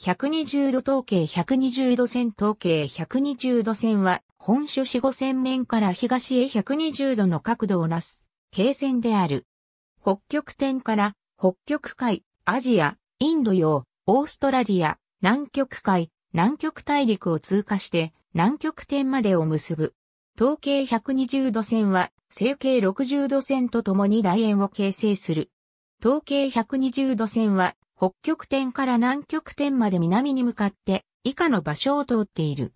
120度統計120度線統計120度線は、本書四五線面から東へ120度の角度をなす、経線である。北極点から、北極海、アジア、インド洋、オーストラリア、南極海、南極大陸を通過して、南極点までを結ぶ。統計120度線は、成形60度線とともに大円を形成する。統計120度線は、北極点から南極点まで南に向かって以下の場所を通っている。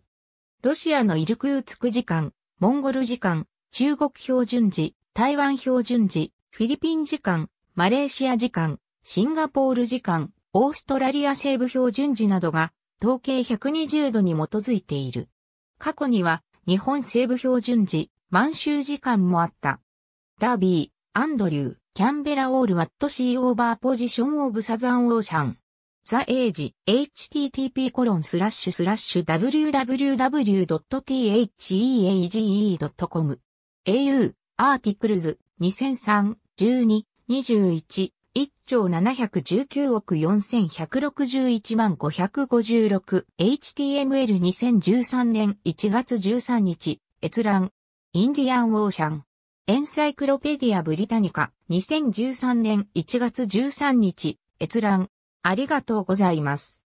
ロシアのイルクーツク時間、モンゴル時間、中国標準時、台湾標準時、フィリピン時間、マレーシア時間、シンガポール時間、オーストラリア西部標準時などが統計120度に基づいている。過去には日本西部標準時、満州時間もあった。ダービー、アンドリュー、キャンベラオールワットシーオーバーポジションオブサザンオーシャン。ザエイジ http コロンスラッシュスラッシュ www.theage.com au アーティクルズ、2003 12 211兆719億4161万 556HTML2013 年1月13日閲覧インディアンオーシャンエンサイクロペディア・ブリタニカ、2013年1月13日、閲覧。ありがとうございます。